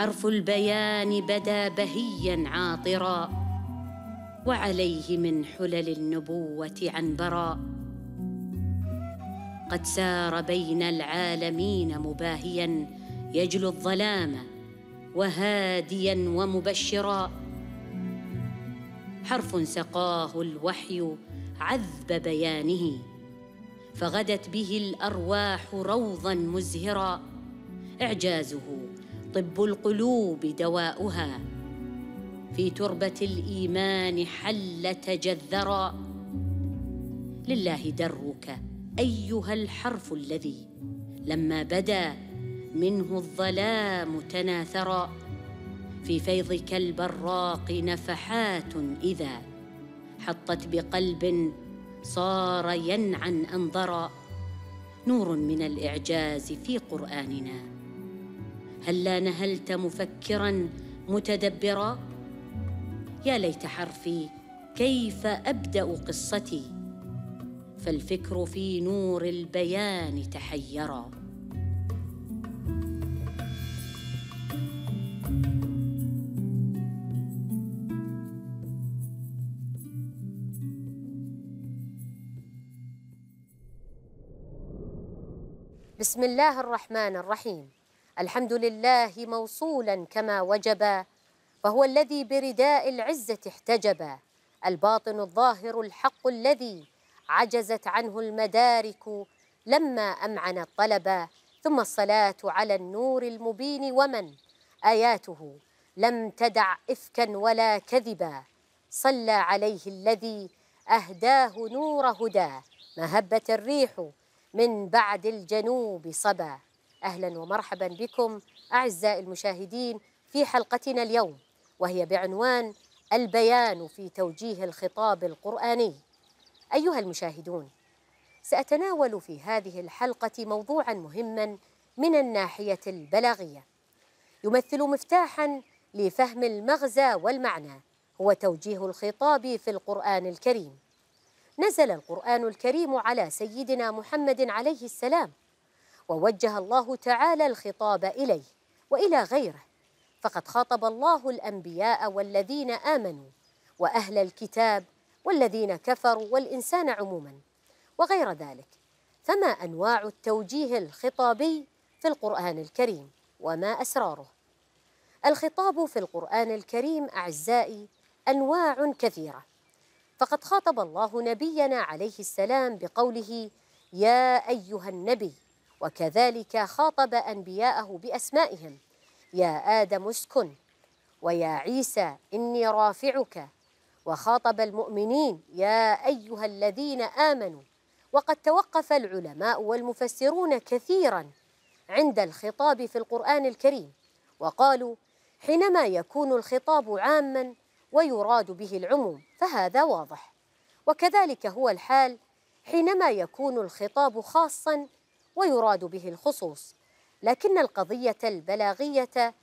حرف البيان بدا بهيا عاطرا وعليه من حلل النبوه عنبرا قد سار بين العالمين مباهيا يجلو الظلام وهاديا ومبشرا حرف سقاه الوحي عذب بيانه فغدت به الارواح روضا مزهرا اعجازه طب القلوب دواؤها في تربه الايمان حل تجذرا لله درك ايها الحرف الذي لما بدا منه الظلام تناثرا في فيضك البراق نفحات اذا حطت بقلب صار ينعن انظرا نور من الاعجاز في قراننا هلا نهلت مفكرا متدبرا يا ليت حرفي كيف ابدا قصتي فالفكر في نور البيان تحيرا بسم الله الرحمن الرحيم الحمد لله موصولا كما وجبا فهو الذي برداء العزة احتجبا الباطن الظاهر الحق الذي عجزت عنه المدارك لما أمعن الطلبا ثم الصلاة على النور المبين ومن آياته لم تدع إفكا ولا كذبا صلى عليه الذي أهداه نور هدى ما هبت الريح من بعد الجنوب صبا أهلا ومرحبا بكم أعزائي المشاهدين في حلقتنا اليوم وهي بعنوان البيان في توجيه الخطاب القرآني أيها المشاهدون سأتناول في هذه الحلقة موضوعا مهما من الناحية البلاغية يمثل مفتاحا لفهم المغزى والمعنى هو توجيه الخطاب في القرآن الكريم نزل القرآن الكريم على سيدنا محمد عليه السلام ووجه الله تعالى الخطاب اليه والى غيره فقد خاطب الله الانبياء والذين امنوا واهل الكتاب والذين كفروا والانسان عموما وغير ذلك فما انواع التوجيه الخطابي في القران الكريم وما اسراره الخطاب في القران الكريم اعزائي انواع كثيره فقد خاطب الله نبينا عليه السلام بقوله يا ايها النبي وكذلك خاطب أنبياءه بأسمائهم يا آدم اسكن ويا عيسى إني رافعك وخاطب المؤمنين يا أيها الذين آمنوا وقد توقف العلماء والمفسرون كثيرا عند الخطاب في القرآن الكريم وقالوا حينما يكون الخطاب عاما ويراد به العموم فهذا واضح وكذلك هو الحال حينما يكون الخطاب خاصا ويراد به الخصوص لكن القضية البلاغية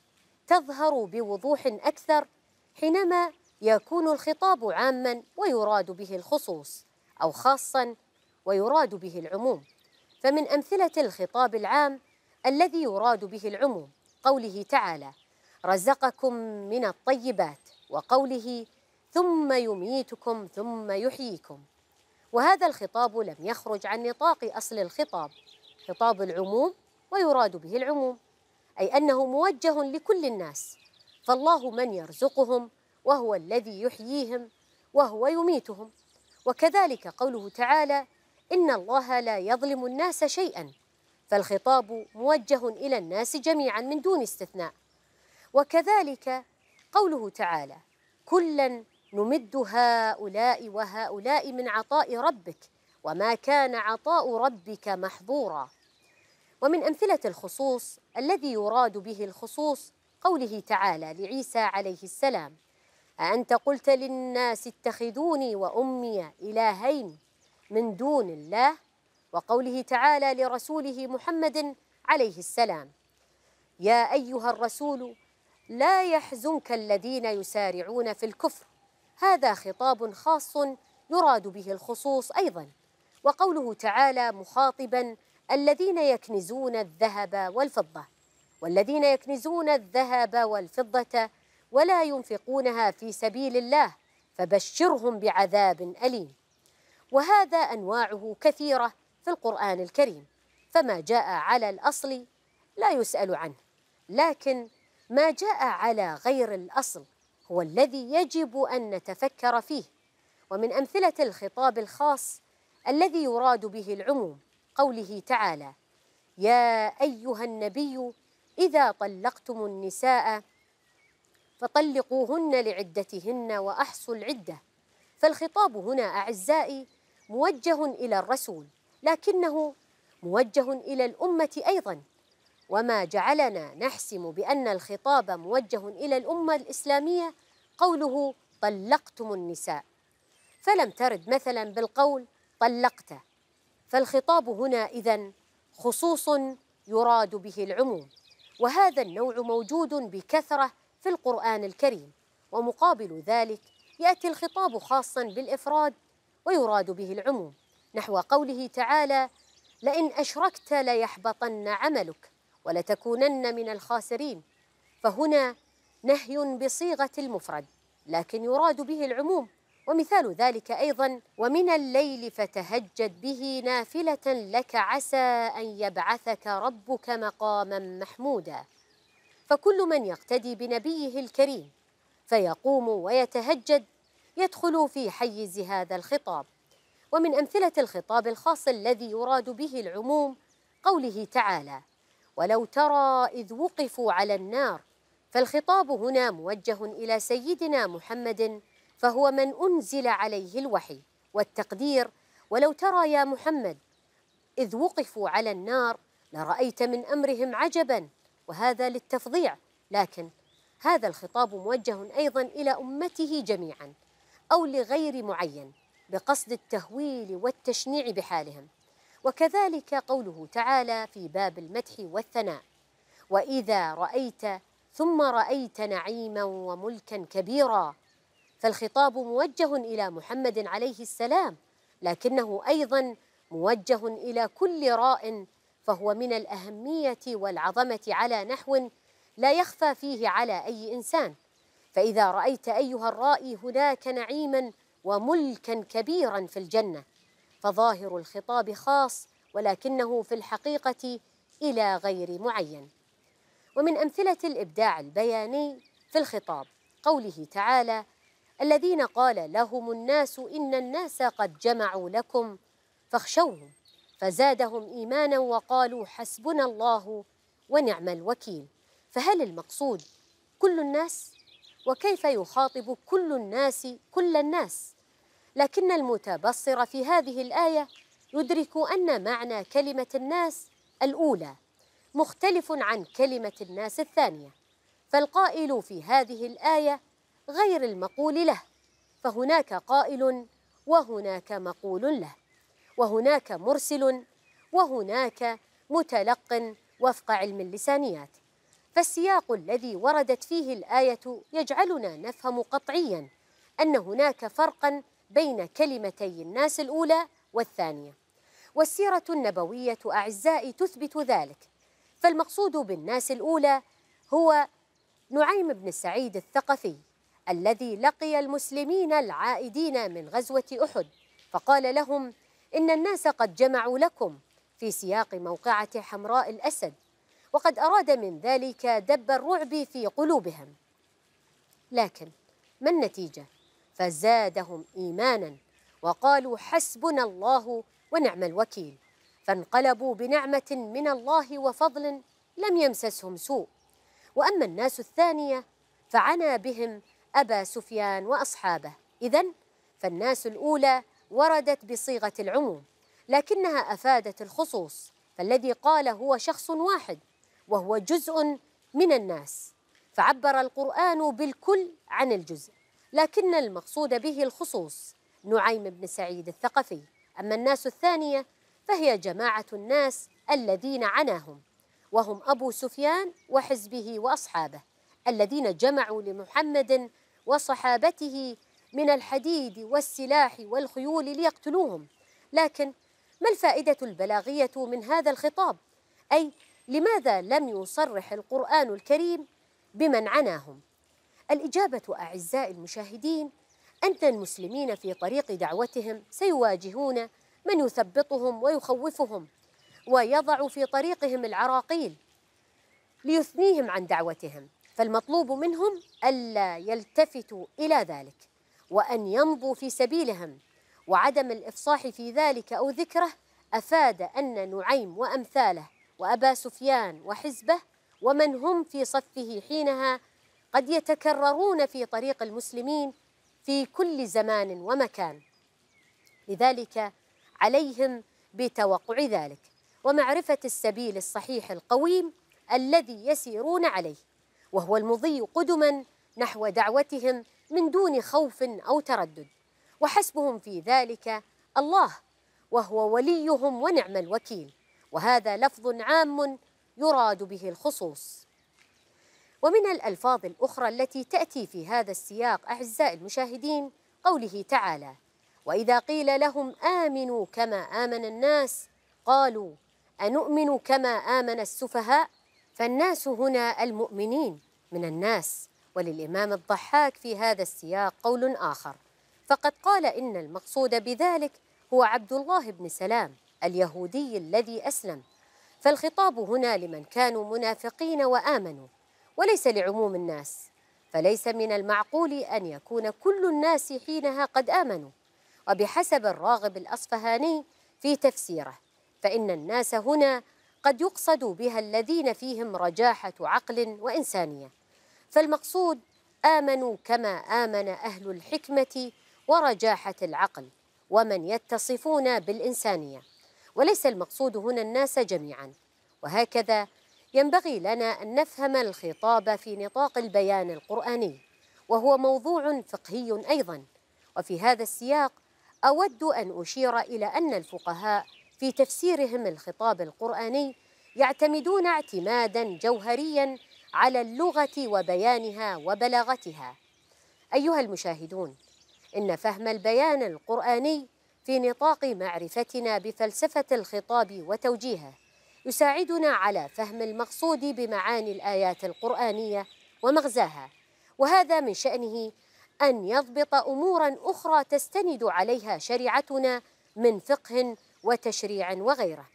تظهر بوضوح أكثر حينما يكون الخطاب عاما ويراد به الخصوص أو خاصا ويراد به العموم فمن أمثلة الخطاب العام الذي يراد به العموم قوله تعالى رزقكم من الطيبات وقوله ثم يميتكم ثم يحييكم وهذا الخطاب لم يخرج عن نطاق أصل الخطاب خطاب العموم ويراد به العموم أي أنه موجه لكل الناس فالله من يرزقهم وهو الذي يحييهم وهو يميتهم وكذلك قوله تعالى إن الله لا يظلم الناس شيئا فالخطاب موجه إلى الناس جميعا من دون استثناء وكذلك قوله تعالى كلا نمد هؤلاء وهؤلاء من عطاء ربك وما كان عطاء ربك محظورا ومن أمثلة الخصوص الذي يراد به الخصوص قوله تعالى لعيسى عليه السلام أأنت قلت للناس اتخذوني وأمي إلهين من دون الله وقوله تعالى لرسوله محمد عليه السلام يا أيها الرسول لا يحزنك الذين يسارعون في الكفر هذا خطاب خاص يراد به الخصوص أيضا وقوله تعالى مخاطبا الذين يكنزون الذهب والفضة والذين يكنزون الذهب والفضة ولا ينفقونها في سبيل الله فبشرهم بعذاب أليم وهذا أنواعه كثيرة في القرآن الكريم فما جاء على الأصل لا يسأل عنه لكن ما جاء على غير الأصل هو الذي يجب أن نتفكر فيه ومن أمثلة الخطاب الخاص الذي يراد به العموم قوله تعالى يا ايها النبي اذا طلقتم النساء فطلقوهن لعدتهن واحصوا العده فالخطاب هنا اعزائي موجه الى الرسول لكنه موجه الى الامه ايضا وما جعلنا نحسم بان الخطاب موجه الى الامه الاسلاميه قوله طلقتم النساء فلم ترد مثلا بالقول طلقته فالخطاب هنا إذا خصوص يراد به العموم وهذا النوع موجود بكثرة في القرآن الكريم ومقابل ذلك يأتي الخطاب خاصا بالإفراد ويراد به العموم نحو قوله تعالى لئن أشركت ليحبطن عملك ولتكونن من الخاسرين فهنا نهي بصيغة المفرد لكن يراد به العموم ومثال ذلك أيضا ومن الليل فتهجد به نافلة لك عسى أن يبعثك ربك مقاما محمودا فكل من يقتدي بنبيه الكريم فيقوم ويتهجد يدخل في حيز هذا الخطاب ومن أمثلة الخطاب الخاص الذي يراد به العموم قوله تعالى ولو ترى إذ وقفوا على النار فالخطاب هنا موجه إلى سيدنا محمد فهو من أنزل عليه الوحي والتقدير ولو ترى يا محمد إذ وقفوا على النار لرأيت من أمرهم عجبا وهذا للتفظيع لكن هذا الخطاب موجه أيضا إلى أمته جميعا أو لغير معين بقصد التهويل والتشنيع بحالهم وكذلك قوله تعالى في باب المدح والثناء وإذا رأيت ثم رأيت نعيما وملكا كبيرا فالخطاب موجه إلى محمد عليه السلام لكنه أيضا موجه إلى كل راء فهو من الأهمية والعظمة على نحو لا يخفى فيه على أي إنسان فإذا رأيت أيها الرائي هناك نعيما وملكا كبيرا في الجنة فظاهر الخطاب خاص ولكنه في الحقيقة إلى غير معين ومن أمثلة الإبداع البياني في الخطاب قوله تعالى الذين قال لهم الناس إن الناس قد جمعوا لكم فاخشوهم فزادهم إيمانا وقالوا حسبنا الله ونعم الوكيل فهل المقصود كل الناس؟ وكيف يخاطب كل الناس كل الناس؟ لكن المتبصر في هذه الآية يدرك أن معنى كلمة الناس الأولى مختلف عن كلمة الناس الثانية فالقائل في هذه الآية غير المقول له فهناك قائل وهناك مقول له وهناك مرسل وهناك متلق وفق علم اللسانيات فالسياق الذي وردت فيه الايه يجعلنا نفهم قطعيا ان هناك فرقا بين كلمتي الناس الاولى والثانيه والسيره النبويه اعزائي تثبت ذلك فالمقصود بالناس الاولى هو نعيم بن سعيد الثقفي الذي لقي المسلمين العائدين من غزوة أحد فقال لهم إن الناس قد جمعوا لكم في سياق موقعة حمراء الأسد وقد أراد من ذلك دب الرعب في قلوبهم لكن ما النتيجة؟ فزادهم إيمانا وقالوا حسبنا الله ونعم الوكيل فانقلبوا بنعمة من الله وفضل لم يمسسهم سوء وأما الناس الثانية فعنا بهم أبا سفيان وأصحابه إذا فالناس الأولى وردت بصيغة العموم لكنها أفادت الخصوص فالذي قال هو شخص واحد وهو جزء من الناس فعبر القرآن بالكل عن الجزء لكن المقصود به الخصوص نعيم بن سعيد الثقفي أما الناس الثانية فهي جماعة الناس الذين عناهم وهم أبو سفيان وحزبه وأصحابه الذين جمعوا لمحمد وصحابته من الحديد والسلاح والخيول ليقتلوهم لكن ما الفائدة البلاغية من هذا الخطاب؟ أي لماذا لم يصرح القرآن الكريم بمن عناهم الإجابة أعزائي المشاهدين أن المسلمين في طريق دعوتهم سيواجهون من يثبطهم ويخوفهم ويضع في طريقهم العراقيل ليثنيهم عن دعوتهم فالمطلوب منهم ألا يلتفتوا إلى ذلك وأن يمضوا في سبيلهم وعدم الإفصاح في ذلك أو ذكره أفاد أن نعيم وأمثاله وأبا سفيان وحزبه ومن هم في صفه حينها قد يتكررون في طريق المسلمين في كل زمان ومكان لذلك عليهم بتوقع ذلك ومعرفة السبيل الصحيح القويم الذي يسيرون عليه وهو المضي قدما نحو دعوتهم من دون خوف او تردد وحسبهم في ذلك الله وهو وليهم ونعم الوكيل وهذا لفظ عام يراد به الخصوص ومن الالفاظ الاخرى التي تاتي في هذا السياق اعزائي المشاهدين قوله تعالى واذا قيل لهم امنوا كما امن الناس قالوا انؤمن كما امن السفهاء فالناس هنا المؤمنين من الناس وللإمام الضحاك في هذا السياق قول آخر فقد قال إن المقصود بذلك هو عبد الله بن سلام اليهودي الذي أسلم فالخطاب هنا لمن كانوا منافقين وآمنوا وليس لعموم الناس فليس من المعقول أن يكون كل الناس حينها قد آمنوا وبحسب الراغب الأصفهاني في تفسيره فإن الناس هنا قد يقصد بها الذين فيهم رجاحة عقل وإنسانية فالمقصود آمنوا كما آمن أهل الحكمة ورجاحة العقل ومن يتصفون بالإنسانية وليس المقصود هنا الناس جميعا وهكذا ينبغي لنا أن نفهم الخطاب في نطاق البيان القرآني وهو موضوع فقهي أيضا وفي هذا السياق أود أن أشير إلى أن الفقهاء في تفسيرهم الخطاب القرآني يعتمدون اعتمادا جوهريا على اللغة وبيانها وبلاغتها. أيها المشاهدون، إن فهم البيان القرآني في نطاق معرفتنا بفلسفة الخطاب وتوجيهه يساعدنا على فهم المقصود بمعاني الآيات القرآنية ومغزاها، وهذا من شأنه أن يضبط أمورا أخرى تستند عليها شريعتنا من فقه وتشريع وغيره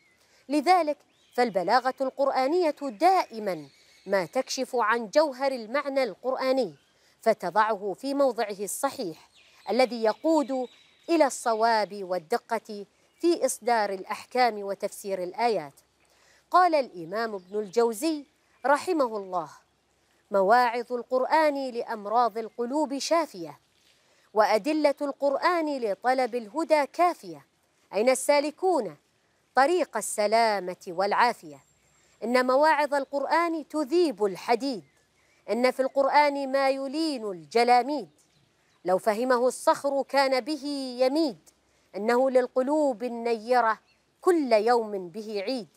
لذلك فالبلاغة القرآنية دائما ما تكشف عن جوهر المعنى القرآني فتضعه في موضعه الصحيح الذي يقود إلى الصواب والدقة في إصدار الأحكام وتفسير الآيات قال الإمام ابن الجوزي رحمه الله مواعظ القرآن لأمراض القلوب شافية وأدلة القرآن لطلب الهدى كافية أين السالكون طريق السلامة والعافية إن مواعظ القرآن تذيب الحديد إن في القرآن ما يلين الجلاميد لو فهمه الصخر كان به يميد إنه للقلوب النيرة كل يوم به عيد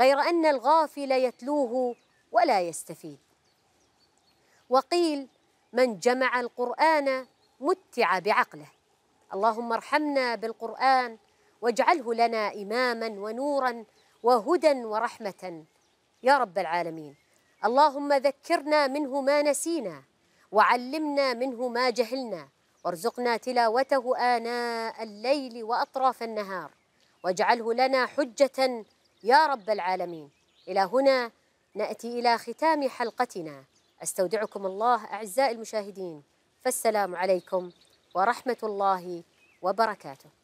غير أن الغافل يتلوه ولا يستفيد وقيل من جمع القرآن متع بعقله اللهم ارحمنا بالقرآن واجعله لنا إماما ونورا وهدى ورحمة يا رب العالمين اللهم ذكرنا منه ما نسينا وعلمنا منه ما جهلنا وارزقنا تلاوته آناء الليل وأطراف النهار واجعله لنا حجة يا رب العالمين إلى هنا نأتي إلى ختام حلقتنا أستودعكم الله أعزائي المشاهدين فالسلام عليكم ورحمة الله وبركاته